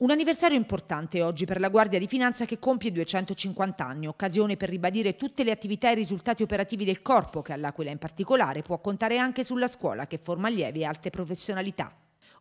Un anniversario importante oggi per la Guardia di Finanza che compie 250 anni, occasione per ribadire tutte le attività e i risultati operativi del corpo che all'Aquila in particolare può contare anche sulla scuola che forma allievi e alte professionalità.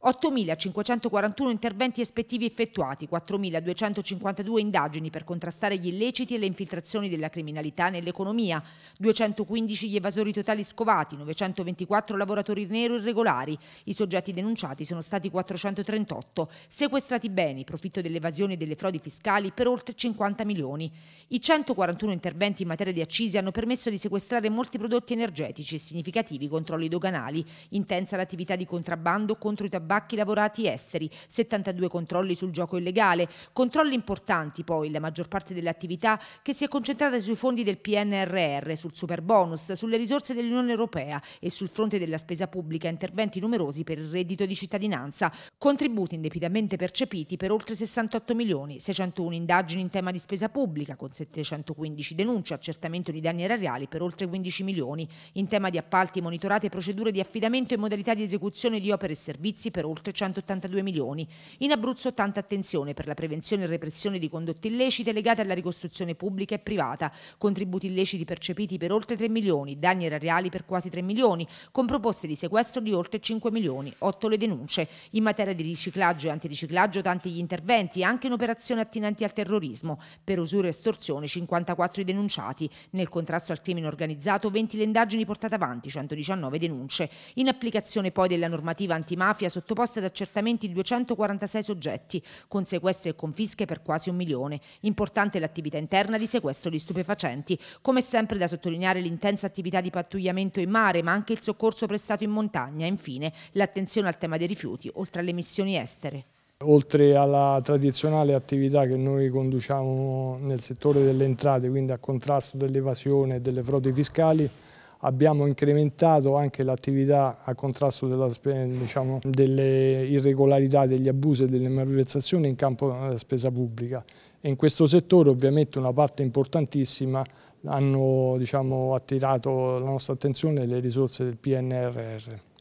8.541 interventi ispettivi effettuati, 4.252 indagini per contrastare gli illeciti e le infiltrazioni della criminalità nell'economia, 215 gli evasori totali scovati, 924 lavoratori nero irregolari. I soggetti denunciati sono stati 438, sequestrati beni, profitto dell'evasione e delle frodi fiscali per oltre 50 milioni. I 141 interventi in materia di accise hanno permesso di sequestrare molti prodotti energetici e significativi controlli doganali, intensa l'attività di contrabbando contro i tabacchi tabacchi lavorati esteri, 72 controlli sul gioco illegale, controlli importanti poi, la maggior parte delle attività che si è concentrata sui fondi del PNRR, sul super bonus, sulle risorse dell'Unione Europea e sul fronte della spesa pubblica interventi numerosi per il reddito di cittadinanza, contributi indebitamente percepiti per oltre 68 milioni, 601 indagini in tema di spesa pubblica con 715 denunce, accertamento di danni erariali per oltre 15 milioni, in tema di appalti monitorate procedure di affidamento e modalità di esecuzione di opere e servizi per per oltre 182 milioni. In Abruzzo tanta attenzione per la prevenzione e repressione di condotte illecite legate alla ricostruzione pubblica e privata, contributi illeciti percepiti per oltre 3 milioni, danni erariali per quasi 3 milioni, con proposte di sequestro di oltre 5 milioni, 8 le denunce. In materia di riciclaggio e antiriciclaggio tanti gli interventi, anche in operazioni attinenti al terrorismo, per usura e estorsione 54 i denunciati, nel contrasto al crimine organizzato 20 le indagini portate avanti, 119 denunce. In applicazione poi della normativa antimafia sotto sottoposti ad accertamenti 246 soggetti, con sequestri e confische per quasi un milione. Importante l'attività interna di sequestro di stupefacenti. Come sempre da sottolineare l'intensa attività di pattugliamento in mare, ma anche il soccorso prestato in montagna. Infine, l'attenzione al tema dei rifiuti, oltre alle missioni estere. Oltre alla tradizionale attività che noi conduciamo nel settore delle entrate, quindi a contrasto dell'evasione e delle frodi fiscali, Abbiamo incrementato anche l'attività a contrasto della, diciamo, delle irregolarità, degli abusi e delle malversazioni in campo della eh, spesa pubblica. E in questo settore ovviamente una parte importantissima hanno diciamo, attirato la nostra attenzione le risorse del PNRR.